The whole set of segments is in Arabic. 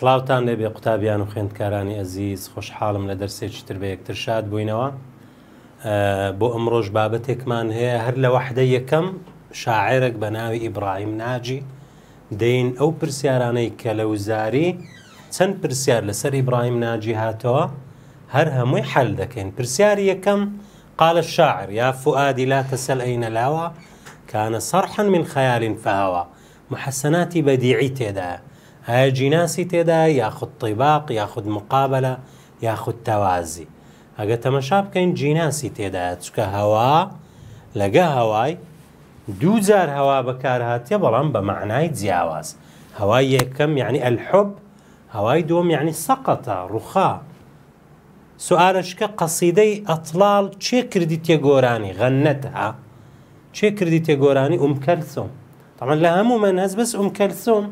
سلااوان لێ بێ قوتابیان و خوێندکارانی ئەزیز خۆشحاڵم لە دەرسێکی تر بە یەکتر شاد بووینەوە اه، بو ئەمڕۆژ بابتک من هی هر وەحدە یەکەم شاعرێک بە ناوی ئیبراهیم ناجی دین او پرسیارانی کە لە وزاری چەند پرسیار لەسەر ابراهیم ناجی هاتەوە هەر هەمووی حل دەکەین پرسیار یکم قال الشاعر یا فؤادی لا تسل این لاوى كان صرحا من خیال فهوا محسناتی بديعي تيدا ئایا جیناسی تێدا یاخود طیباق یاخود مقابلە یاخود تەوازی ئەگە تەمەشا بکەین جیناسی تێدایە چکە هەوا لەگە هەوای دووجار هەوا بەکارهاتیە بەڵام بە معنای جیاواز هەوای یەکەم یعنی ئەلحب هەوای دووەم یعنی سەقەتە ڕوخا سوالشکە قەسیدەی ئەتڵال چێ کردی تێگۆرانی غەنەتها چێ کردی تێگۆرانی ئومکەلسۆم تەمە لە هەموو مەنەز بەس ئومکەلسۆم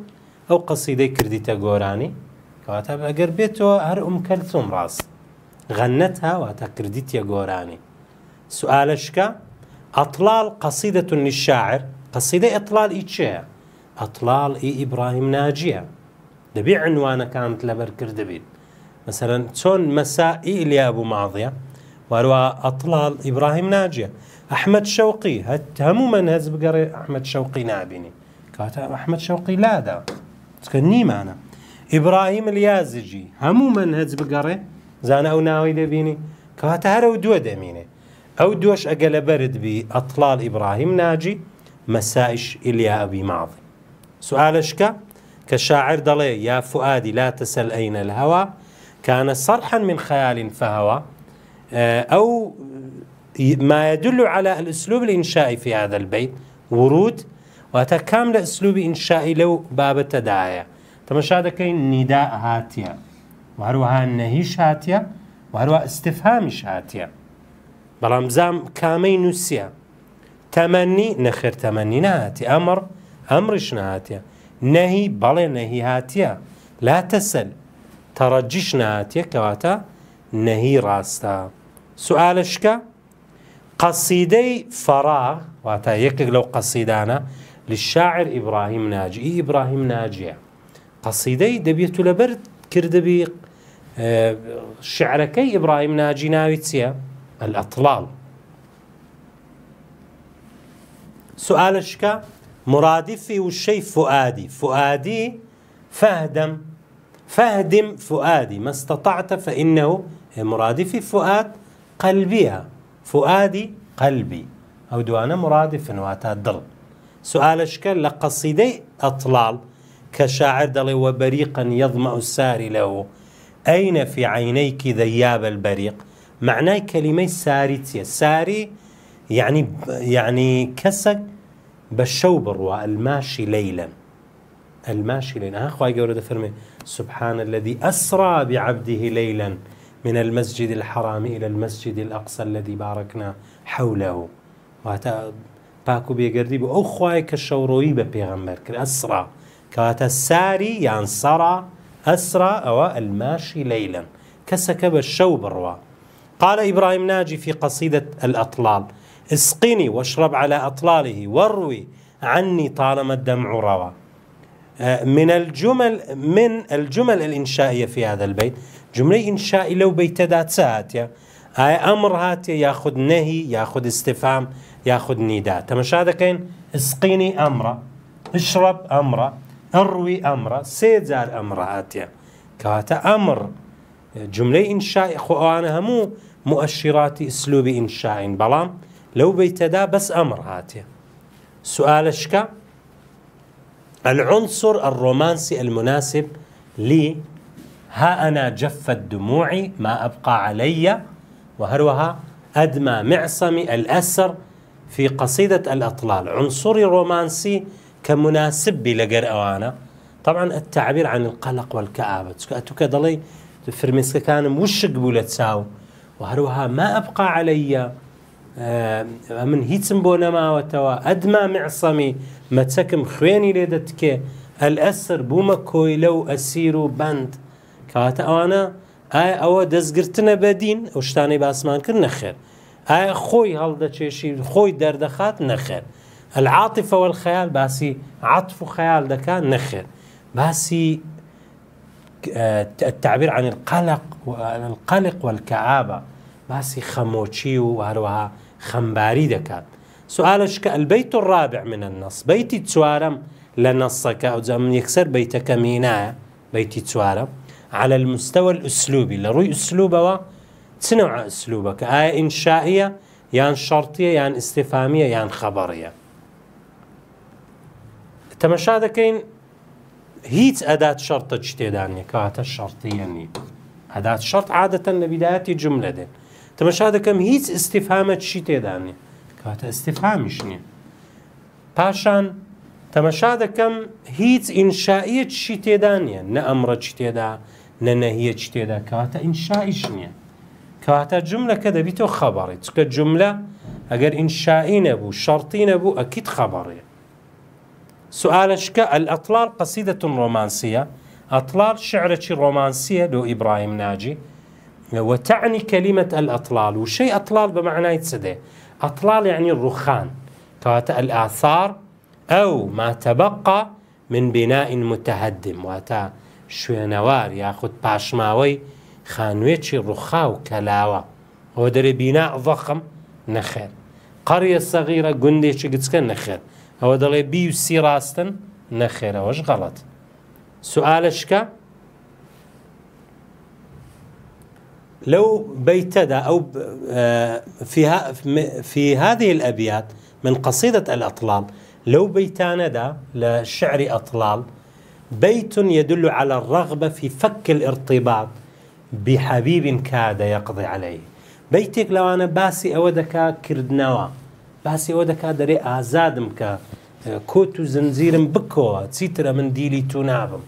او ئەو قەسیدەی کردیتە گۆرانی کەواتە ئەگەر بێتەوە هەر ئومکەلسوم ڕاست غەنەت هاواتە کردیتە گۆرانی سوالشکە اطلال قەسیدەت نیشاعر قەسیدە ئەطلال ئیچەیە ئەطلال ئی ئیبراهیم ناجیە دەبێ عنوانەکانت لەبەر کردبیت مثلەن چۆن مەسائی ئلیابوو ماضیە ماضيه واروا اطلال ابراهيم ئەحمد احمد شوقي هتهمو من هەز احمد شوقي نابني نابینی احمد شوقي لا ده تكني معنا ابراهيم اليازجي همو من هز بقره زانا او ناوي دبيني کەواتە هەرە و دووە او دوش اقل برد لە بەرد بی ئەطلال ئیبراهیم ناجی مەسایش ئلیا ئەبی كشاعر سوالشکە يا فؤادي لا تسال اين الهوى كان صرحا من خيال فهوى أو ما يدل على الأسلوب الإنشائي في هذا البيت ورود واتە کام لە ئەسلوبی ئینشائی لەو بابەتەدایە تەمەشا دەکەین نیدا هاتيا هەروەها نەهیش هاتيا هەروە استفهامش هاتيا بەڵام زام کامەی نووسە تەمەنی نەخر تەمەنی امر امرش ئەمڕش نهاتیە نەهی بەڵێ نەهی هاتیە لا تەسل تەڕەجیش نهاتیە كواتا نهي راستا سوالشکە قەسیدەی فەڕاغ واتە یەکێک لەو قصيدانا للشاعر إبراهيم ناجي إيه إبراهيم ناجي يعني؟ قصيدەی دەبێت و لەبەر کردبی آه، شعرەکەی إبراهيم ناجي ناويتسيا الأطلال سؤال سوالشکە مرادفي و فؤادي فؤادي فعادی فەهدەم فؤادي ما استطعت فإنه آه، مرادفي فؤاد قلبيها فؤادي قلبي أو دوانا مرادف مرادفنواتە دڵ سؤالش كان لقصيدة أطلال كشاعر دلي وبريقا وە الساري له أين في عينيك ذياب البريق عینەیکی كلمة ساري معنای يعني يعني چیە ساری یعنی یعنی کەسەک بە الماشي ليلا أخوة فرمي سبحان الذي أسرى بعبده ليلا من المسجد الحرام إلى المسجد الأقصى الذي باركنا حوله وهذا پاکو و بێگردی بۆ ئەو خی کە شەوڕۆیی بە پێغەمبەر کرد ئەسرا کەواتە ساری یان سەرا ئەسرا ئەوە ئەلماشی لەیلن کەسەکە بە شەو بڕوە قال إبراهيم ناجي في قصيدة الأطلال اسقني واشرب على أطلاله واروي عني طالما الدمع روى اه، من الجمل من الجمل الإنشائية في هذا البيت جملة إنشائية لو بيت ذات ساعات آية يا أمر هات ياخذ نهي ياخذ استفهام ياخذ نيدا هذا كاين اسقيني امرا اشرب امرا اروي امرا سێ امرا اتيا كاتا امر جمله انشاء ئینشای همو مؤشرات اسلوب انشاء بلام لو بيتدا بس امر اتيا سؤال اشكا العنصر الرومانسي المناسب لي ها أنا جفت دموعي ما أبقى علي وهروها أدمى معصمي الأسر في قصيدة الأطلال عنصري رومانسي كمناسب بي لقر أوانا طبعا التعبير عن القلق والكآبة أتوك ضلي فرميسك كان وشق بولتساو وهروها ما أبقى علي آه، من هيتم بونما وتوا أدمى معصمي ما تكم خويني ليدتك الأسر بومكوي لو أسيرو بند كواتا أوانا أي أوا دزقرتنا بدين وشتاني باسمان كرنا خير ئایا خۆی شي شي دەردەخات دردخات العاتفەوە العاطفه والخيال عاتف عطف وخيال دكا نخير باسي آه، التعبير عن القلق القلق والكعابة باسي خموشي وهروها خمباري سؤال سؤالش البيت الرابع من النص بيتي تسوارم لنصك أو من يكسر بيتك مينا بيتي تسوارم على المستوى الأسلوبي لروي أسلوبه چ نوع ئەسلوبەکە ئایا ئینشائیە یان يعني یان يعني یان خەبەڕیە تەمەشا دەکەین هیچ ئەدات شەرتە چ تێدانە کەواتە شەرتیە نی ئەدات شەرت عادەتەن لە بیداەتی جملە دێن تەمەشا دەکەم هیچ ئیسیفامە چی تێدانێ کەواتە ئیسیفامیش نیە پاشان تەمەشا دەکەم هیچ ئینشائیە چی تێدانە نە ئەمڕە چی تێدا نە نەهیە چی تێدا کەواتە ئینشائیش نییە کەواتە جملەکە بيتو خبري چکە جملە ئەگەر ئینشائی نەبوو شەڕی نەبوو ئەکیت أكيد خبري سؤال قەسیدەتون الأطلال قصيدة رومانسية أطلال شعرة رومانسية لو إبراهيم ناجي وتعني كلمة الأطلال وشي أطلال بمعنى يتسده أطلال يعني الرخان کەواتە الآثار أو ما تبقى من بناء متهدم واتا واتە ياخد یاخود ماوي خانوێکی ڕوخا و کەلاوە ئەوە دەرێ بینا ضخم نەخێر قەریە سەغیرە گوندێکی گچکە نەخێر ئەوە دەڵێ بی و سی ڕاستن نەخێرەوەش غەڵەت سوالشکە بيتدا أو ئەو في هذه الأبيات من قصيدة الأطلال لو بيتاندا لشعر أطلال بيت يدل على الرغبة في فك الارتباط بحبيب كاد يقضي عليه بيتك لو انا باسي اودك کردنەوە باسي اودك دري أزادم كوتو زنزيرم کۆت و من ديلي تونابم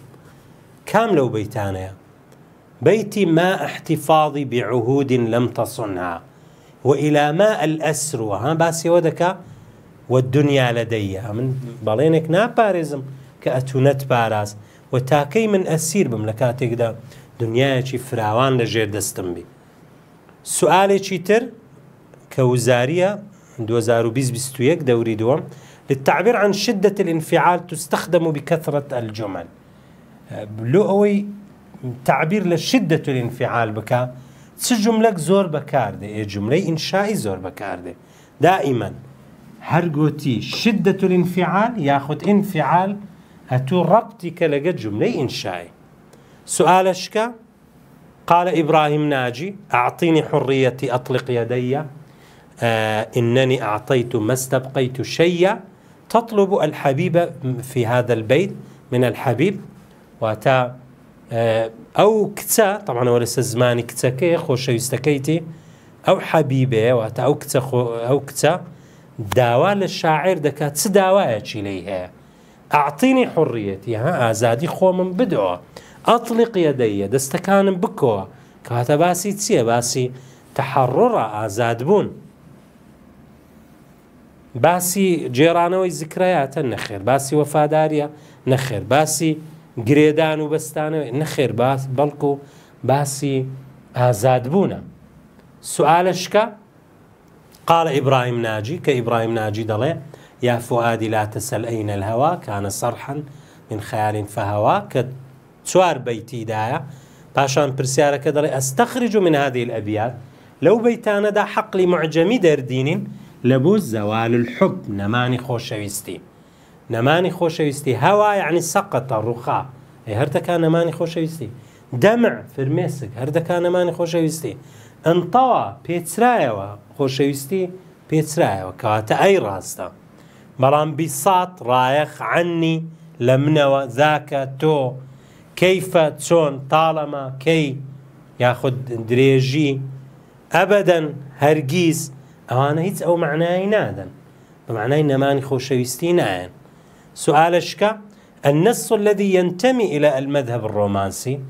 كام لو بيتانيا بيتي ما احتفاظي بعهود لم تصنها وإلى ما الأسر ها باسي ودك والدنيا لدي من بلينك نابارزم كأتونت باراز وتاكي من أسير بملكاتك دا دنیایەکی فراوان لە ژێر دەستم بی سوالێکی تر کە وزاریە 2021 دوري دوم للتعبير عن شدة الانفعال تستخدم بكثرة الجمل بلوئوي تعبير لشدة الانفعال بكا چ جملك زور بكارده اي جمله انشائي زور بكارده دائما هر شدة الانفعال ياخد انفعال هتو ربطك لقى جمله انشائي سؤالشك قال إبراهيم ناجي أعطيني حريتي أطلق يدي آه إنني أعطيت ما استبقيت شيئا تطلب الحبيب في هذا البيت من الحبيب وتا آه أو كتا طبعا ولس زماني كتا كي خوش يستكيتي أو حبيبه وتا أو كتا أو كتا داوى للشاعر دكا تداوى أعطيني حريتي ها أزادي خو من بدعه أطلق يدي دستكان بکەوە کاتە باسي چییە باسي تەحڕڕە ئازاد بوون. باسي جێرانەوەی زیکرایاتە نەخێر باسي وفاداريا نخير باسي گرێدان و نخير باس بلكو باسي باسی ئازاد بوونە. قال إبراهيم ناجي كإبراهيم ناجي ئیبراهیم يا فؤادي لا تسال أين الهوى كان صرحا من خيال فهواك چوار بيتي پاشان باشان برسيارة ئەستەخرج أستخرج من هذه الأبيات لەو بەیتانەدا حەقلی معجەمی دەردینین لە لبو زوال الحب نەمانی خۆشەویستی نەمانی خۆشەویستی هەوا یعنی سەقەتە ڕوخا هەردەکان نەمانی خۆشەویستی دەمع فرمێسک هەردەکان نەمانی نماني خوشويستي انطوى بيتسرايوا خوشويستي بيتسرايوا كواتا اي راستا بیسات ڕایەخ رايخ عني منەوە ذاك تو کەیفە چۆن تاڵەمە کەی یاخود درێژی ئەبەدەن هەرگیز ئەوانە هیچ ئەو معناه نادەن بمعنای نەمانی خۆشەویستی سؤال سوالشکە النص الذي ينتمي إلى المذهب الرومانسي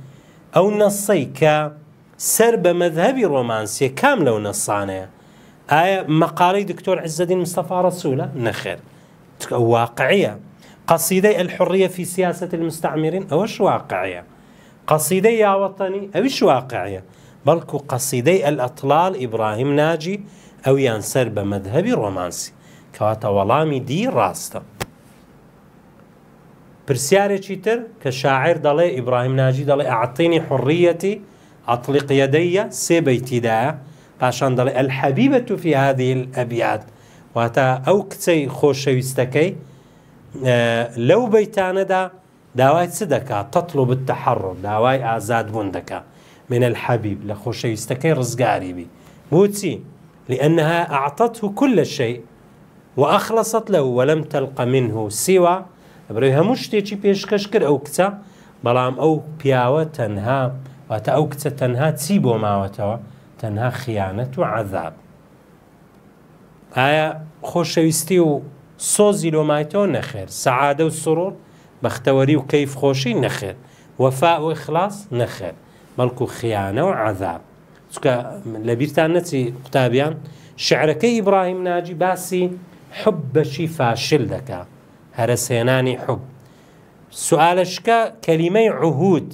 أو نصي سرب مذهب رومانسي كامل لو نصانه آية مقالي دكتور عز الدين مصطفى رسوله نخير واقعية قصيدة الحرية في سياسة المستعمرين أوش واقعية قصيدة يا وطني أوش واقعية بلكو قصيدة الأطلال إبراهيم ناجي أو ينسر بمذهبي رومانسي کەواتە وەڵامی دی ڕاستە. پرسیارێکی تر کە شاعر دەڵێ ئیبراهیم ناجی دەڵێ عاتینی حڕیەتی ئەطلیقیەدەیە سێبەیتیدایە پاشان دالي ئەلحەبیبە في هذه الأبيات واتا أوكتي خوشي خۆشەویستەکەی آه، لو بيتانا دا چ دەکات تطلب التحرر داوای ئازادبوون دەکات من الحبيب لخوشيستكي رزقاري بي بوتي لأنها أعطته كل شيء وأخلصت له ولم تلق منه سوى بريها مشتيكي بيشكش كر أو كتا بلام أو بياوة تنها واتا أو كتا تنها تيبو وتوا تنها خيانة وعذاب آية يستيو سۆزی لو نەخێر نخير و سڕۆر بەختەوەری و کەیف خۆشی نەخێر وفاء و خلاص نەخێر بەڵکو خیانە و عذاب چکە لە بیران نەچی قوتابیان شعرەکەی ناجی باسی حب بەشی فاشل دەکا هەرەسێنانی حب سوالشکە کەلیمەی عهود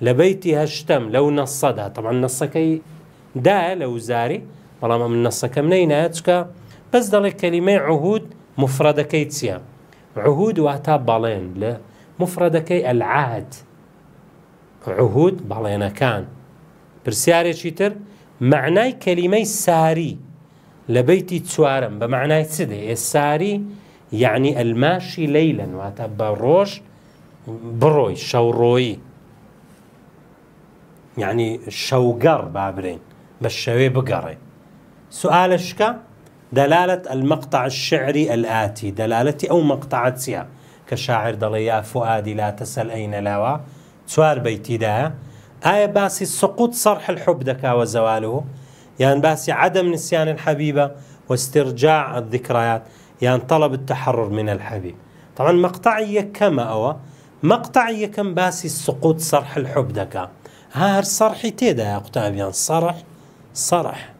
لبيتي هشتم لو لەو طبعا تەمان دا لو زاري والله بەڵام من نەسەکەم نەی بس چکە كلمه عهود مفرەدەکەی چییە؟ عهود واتا بەڵێن لە مفرەدەکەی ئەلعاد عهود بەڵێنەکان پرسیارێکی تر معنای کەلیمەی ساری لە بەیتی چوارم بە معنای چدێ ئێ ساری یعنی ئەلماشی لەیلەن واتە بە ڕۆژ بڕۆی شەوڕۆیی یعنی شەوگەڕ بابرین بە شەوێ بگەڕێ سوالشکە؟ دلالة المقطع الشعري الآتي دلالتي أو سيا كشاعر دليا فؤادي لا تسأل أين لاوا ئەینەلاوە بيتي دا آية باسي سقوت صرح الحب دكا وزواله يعني باسي عدم نسيان الحبيبة واسترجاع الذكريات يعني طلب التحرر من الحبيب طبعا مقطعية كما أو مقطعية كم باسي سقوت صرح الحب دەکا صرحي سەرحی يا قوتابیان صرح صرح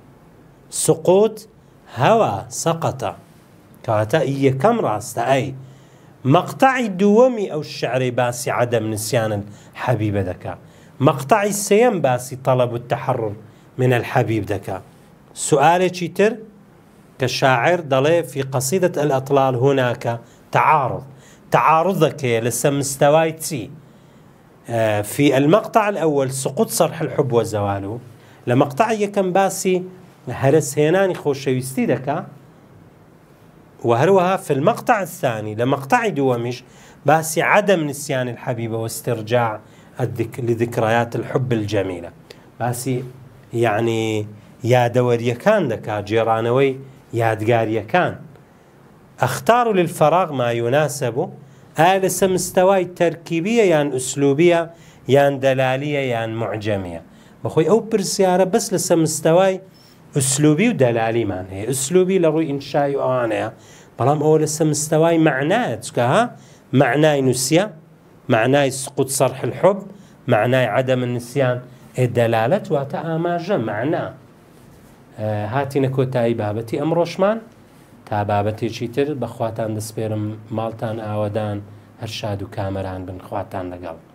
سقوت سقط كاتا إيه كم راستا أي مقطع دومي أو الشعر باسي عدم نسيان الحبيب دكا مقطع السيم باسي طلب التحرر من الحبيب دكا سؤال تر كشاعر ضلي في قصيدة الأطلال هناك تعارض تعارضك دەکەیە مستواي تسي آه، في المقطع الأول سقوط صرح الحب وزواله لمقطع يكن باسي هەرس هێنانی خۆشەویستی دەکا و وهروها في الثانی الثاني مەقطعی دوامش باسی عدم نسیان الحبيبة واسترجاع لذكريات الحب الجميلة باسی یعنی دكا جيرانوي يا یادگاریەکان ئەختار اختار للفراغ ما يناسب ئایا لەسە مستەوای يعني أسلوبية يعني دلالية يعني معجمية بخوي أو برسيارة بس بەس مستواي اسلوبي و دەلالیمان هەیە اسلوبي لروي ڕووی ئینشای ئەوانەیە بەڵام ئەوە لە سمستەوای معناە چکە معنای نووسە معنای سقوت سەرح الحب معنای عدەم نسیان دەلالەت واتە ئاماژە معنا آه، هاتي کۆتایی بابتي ئەم ڕۆژمان تا بابتي تر بخواتان دەسپێرم مالتان اودان هەر كامران بن خواتان لقلب